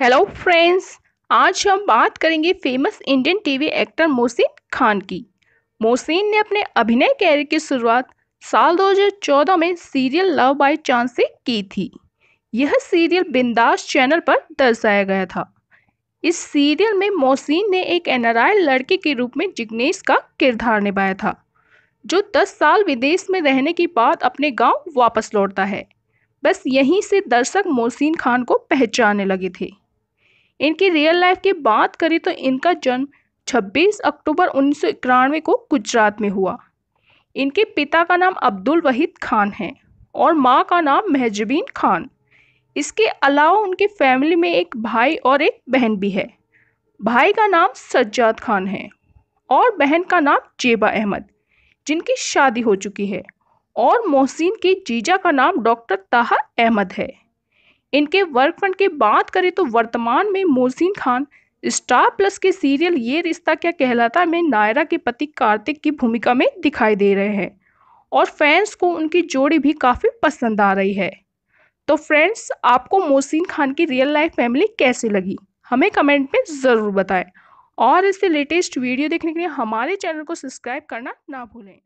hello friends आज हम बात करेंगे famous Indian TV actor Mohsin Khan की मोहसिन ने अपने अभिनय कैरियर की शुरुआत साल 2014 में सीरियल लव बाय चांस से की थी यह सीरियल बिंदास चैनल पर दर्शाया गया था इस सीरियल में मोहसिन ने एक एन लड़के के रूप में जिग्नेश का किरदार निभाया था जो 10 साल विदेश में रहने के बाद अपने गांव वापस लौटता है बस यहीं से दर्शक मोहसिन खान को पहचानने लगे थे इनकी रियल लाइफ की बात करें तो इनका जन्म 26 अक्टूबर उन्नीस को गुजरात में हुआ इनके पिता का नाम अब्दुल वहीद खान है और माँ का नाम महजबीन खान इसके अलावा उनकी फैमिली में एक भाई और एक बहन भी है भाई का नाम सज्जाद खान है और बहन का नाम जेबा अहमद जिनकी शादी हो चुकी है और मोहसिन के जीजा का नाम डॉक्टर ताहा अहमद है इनके वर्क फ्रंट की बात करें तो वर्तमान में मोहसिन खान स्टार प्लस के सीरियल ये रिश्ता क्या कहलाता में नायरा के पति कार्तिक की भूमिका में दिखाई दे रहे हैं और फैंस को उनकी जोड़ी भी काफ़ी पसंद आ रही है तो फ्रेंड्स आपको मोहसिन खान की रियल लाइफ फैमिली कैसे लगी हमें कमेंट में ज़रूर बताएं और इससे लेटेस्ट वीडियो देखने के लिए हमारे चैनल को सब्सक्राइब करना ना भूलें